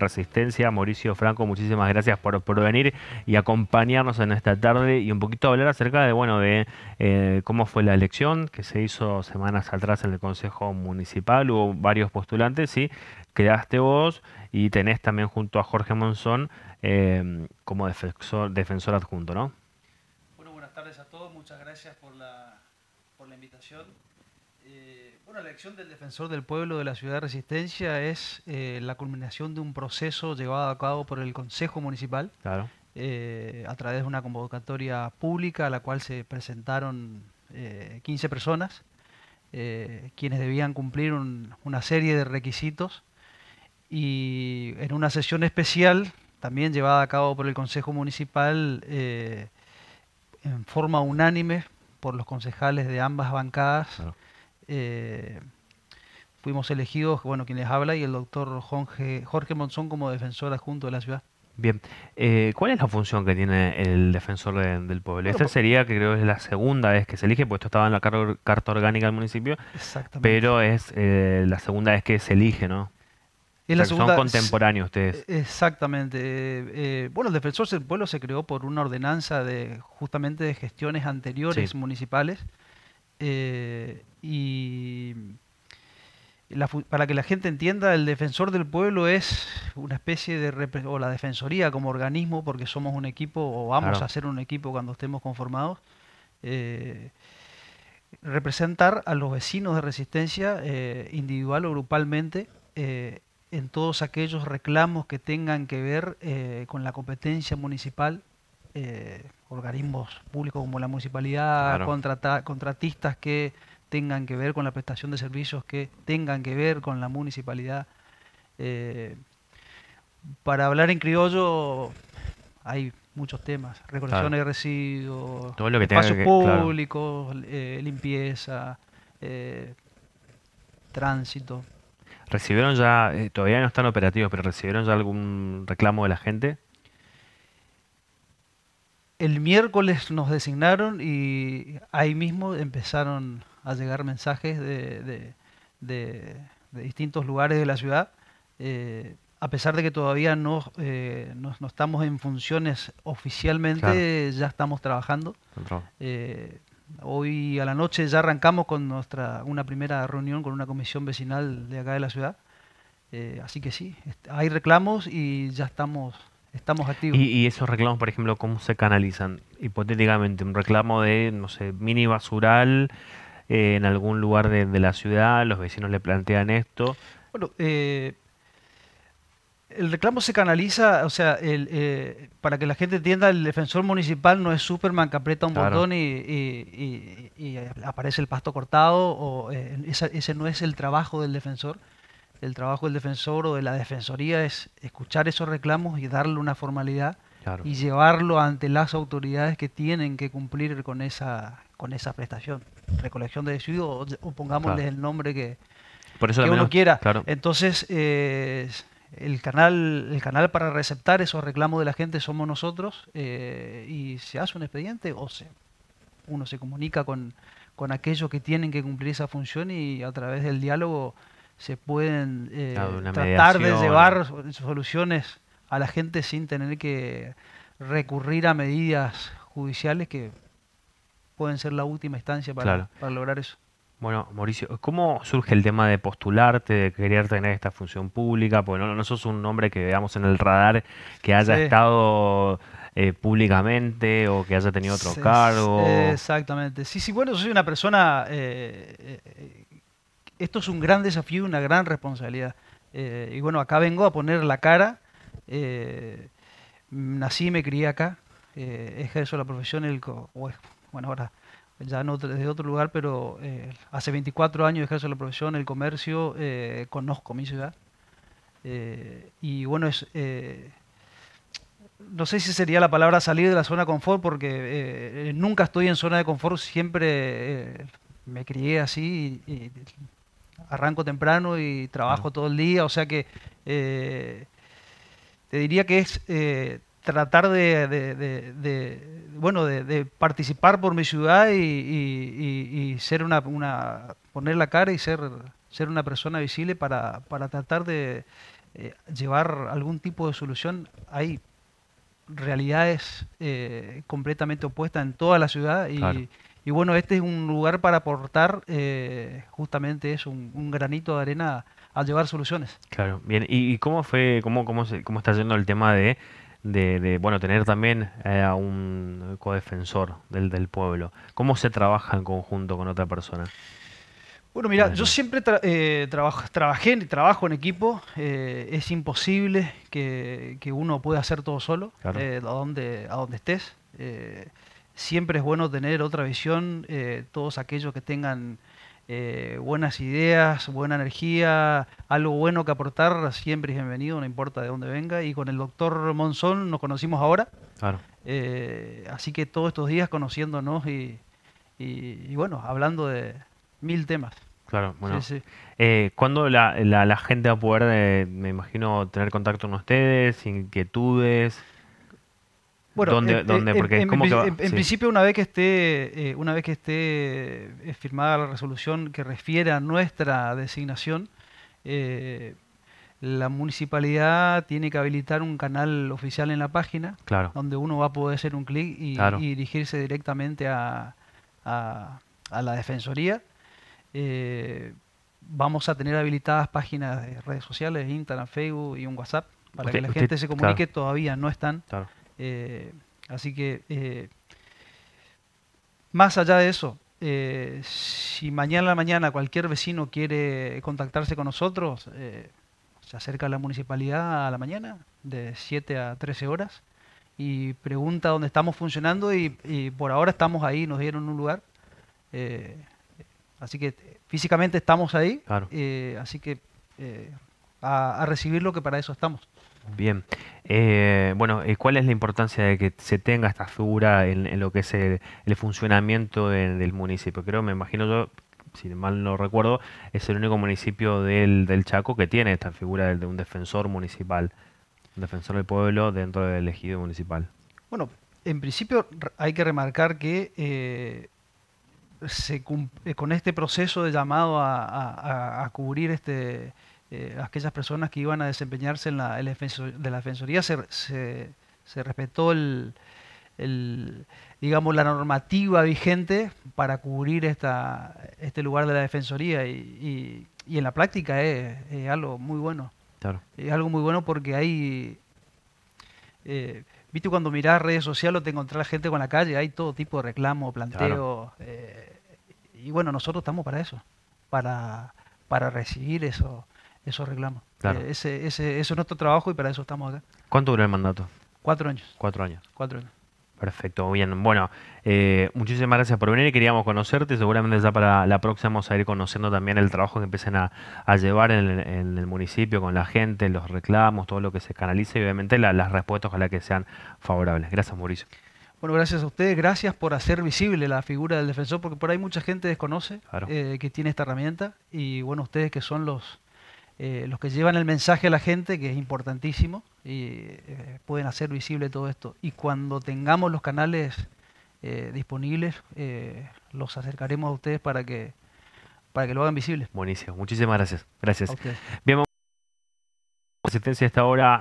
Resistencia. Mauricio Franco, muchísimas gracias por, venir y acompañarnos en esta tarde y un poquito hablar acerca de, bueno, de eh, cómo fue la elección que se hizo semanas atrás en el Consejo Municipal. Hubo varios postulantes ¿sí? quedaste vos y tenés también junto a Jorge Monzón eh, como defensor, defensor adjunto, ¿no? Bueno, buenas tardes a todos. Muchas gracias por la, por la invitación. Eh, bueno, la elección del defensor del pueblo de la ciudad de Resistencia es eh, la culminación de un proceso llevado a cabo por el Consejo Municipal eh, a través de una convocatoria pública a la cual se presentaron 15 personas, quienes debían cumplir una serie de requisitos y en una sesión especial, también llevada a cabo por el Consejo Municipal en forma unánime por los concejales de ambas bancadas. Eh, fuimos elegidos, bueno, quien les habla, y el doctor Jorge, Monzón como defensor adjunto de la ciudad. Bien, eh, ¿cuál es la función que tiene el defensor del pueblo? Esta sería, que creo es la segunda vez que se elige, porque esto estaba en la carta orgánica del municipio, pero es eh, la segunda vez que se elige, ¿no? Es la son contemporáneos ustedes. Exactamente. bueno, el defensor del pueblo se creó por una ordenanza de justamente de gestiones anteriores municipales eh, y para que la gente entienda, el defensor del pueblo es una especie de, o la defensoría como organismo, porque somos un equipo, o vamos a ser un equipo cuando estemos conformados, eh, representar a los vecinos de resistencia eh, individual o grupalmente en todos aquellos reclamos que tengan que ver con la competencia municipal organismos públicos como la municipalidad, contratistas que tengan que ver con la prestación de servicios, que tengan que ver con la municipalidad. Eh, para hablar en criollo hay muchos temas, recolección de residuos, Todo lo que espacios públicos, eh, limpieza, eh, tránsito. ¿Recibieron ya, todavía no están operativos, pero recibieron ya algún reclamo de la gente? el miércoles nos designaron y ahí mismo empezaron a llegar mensajes de, distintos lugares de la ciudad. Eh, a pesar de que todavía no, eh, no, estamos en funciones oficialmente, ya estamos trabajando. Eh, hoy a la noche ya arrancamos con nuestra una primera reunión con una comisión vecinal de acá de la ciudad. así que sí, hay reclamos y ya estamos estamos activos. ¿Y, esos reclamos, por ejemplo, cómo se canalizan? Hipotéticamente, un reclamo de, no sé, mini basural eh, en algún lugar de, la ciudad, los vecinos le plantean esto. Bueno, eh, el reclamo se canaliza, o sea, eh, para que la gente entienda, el defensor municipal no es Superman que aprieta un botón y, aparece el pasto cortado, o ese no es el trabajo del defensor el trabajo del defensor o de la defensoría es escuchar esos reclamos y darle una formalidad y llevarlo ante las autoridades que tienen que cumplir con esa, con esa prestación, recolección de residuos o, pongámosle el nombre que, uno quiera. Claro. Entonces, eh, el canal, el canal para receptar esos reclamos de la gente somos nosotros eh, y se hace un expediente o se, uno se comunica con, con aquellos que tienen que cumplir esa función y a través del diálogo se pueden eh, tratar de llevar soluciones a la gente sin tener que recurrir a medidas judiciales que pueden ser la última instancia para, lograr eso. Bueno, Mauricio, ¿cómo surge el tema de postularte, de querer tener esta función pública? Porque no, sos un nombre que veamos en el radar que haya estado eh, públicamente o que haya tenido otro cargo. Exactamente. Sí, sí, bueno, soy una persona eh, eh esto es un gran desafío y una gran responsabilidad. Eh, y bueno, acá vengo a poner la cara. Eh, nací y me crié acá. Eh, ejerzo la profesión, el, bueno, ahora ya no desde otro lugar, pero eh, hace 24 años ejerzo la profesión, el comercio, conozco mi ciudad. y bueno, es, no sé si sería la palabra salir de la zona de confort, porque nunca estoy en zona de confort, siempre me crié así y arranco temprano y trabajo todo el día, o sea que eh, te diría que es eh, tratar de, bueno de, participar por mi ciudad y, ser una, poner la cara y ser ser una persona visible para, para tratar de eh, llevar algún tipo de solución hay realidades completamente opuestas en toda la ciudad y y bueno, este es un lugar para aportar, eh, justamente eso, un, granito de arena a llevar soluciones. Claro, bien. ¿Y, cómo fue, cómo, cómo, cómo está yendo el tema de, bueno, tener también eh, a un codefensor del, del pueblo? ¿Cómo se trabaja en conjunto con otra persona? Bueno, mira, yo siempre eh, trabajo, trabajé y trabajo en equipo. es imposible que, uno pueda hacer todo solo, a, donde, a donde estés siempre es bueno tener otra visión, eh, todos aquellos que tengan eh, buenas ideas, buena energía, algo bueno que aportar, siempre es bienvenido, no importa de dónde venga. Y con el doctor Monzón nos conocimos ahora. Claro. Eh, así que todos estos días conociéndonos y, bueno, hablando de mil temas. Claro, bueno. ¿Cuándo la, la, gente va a poder, me imagino, tener contacto con ustedes, inquietudes? Bueno, ¿Dónde, este, Porque en, principio, una vez que esté, eh, una vez que esté eh, firmada la resolución que refiere a nuestra designación, eh, la municipalidad tiene que habilitar un canal oficial en la página, donde uno va a poder hacer un clic y, dirigirse directamente a, la defensoría. vamos a tener habilitadas páginas de redes sociales, Instagram, Facebook y un WhatsApp, para que la gente se comunique. Todavía no están. Eh, así que, eh, más allá de eso, eh, si mañana a la mañana cualquier vecino quiere contactarse con nosotros, se acerca a la municipalidad a la mañana, de 7 a 13 horas, y pregunta dónde estamos funcionando y, por ahora estamos ahí, nos dieron un lugar. así que físicamente estamos ahí, así que a, a recibir lo que para eso estamos. Bien. Eh, bueno, eh, ¿cuál es la importancia de que se tenga esta figura en, lo que es el, funcionamiento del municipio? Creo, me imagino yo, si mal no recuerdo, es el único municipio del, Chaco que tiene esta figura de, un defensor municipal, un defensor del pueblo dentro del ejido municipal. Bueno, en principio hay que remarcar que eh, con este proceso de llamado a cubrir este eh, aquellas personas que iban a desempeñarse en la, de la defensoría, se, respetó digamos, la normativa vigente para cubrir esta, este lugar de la defensoría y, en la práctica es, algo muy bueno. Claro. Es algo muy bueno porque hay, eh, viste, cuando mirás redes sociales o te encontrás gente con la calle, hay todo tipo de reclamo, planteos eh, y bueno, nosotros estamos para eso, para, para recibir eso, esos reclamos. Eh, ese, eso es nuestro trabajo y para eso estamos acá. ¿Cuánto duró el mandato? Cuatro años. Cuatro años. Cuatro años. Perfecto, bien. Bueno, eh, muchísimas gracias por venir. Queríamos conocerte. Seguramente ya para la próxima vamos a ir conociendo también el trabajo que empiecen a, llevar en el, municipio con la gente, los reclamos, todo lo que se canaliza y obviamente las respuestas a ojalá que sean favorables. Gracias, Mauricio. Bueno, gracias a ustedes. Gracias por hacer visible la figura del defensor, porque por ahí mucha gente desconoce eh, que tiene esta herramienta. Y bueno, ustedes que son los, eh, los que llevan el mensaje a la gente, que es importantísimo, y eh, pueden hacer visible todo esto. Y cuando tengamos los canales eh, disponibles, los acercaremos a ustedes para que, para que lo hagan visible. Buenísimo, muchísimas gracias. Gracias. Bien, asistencia a esta hora.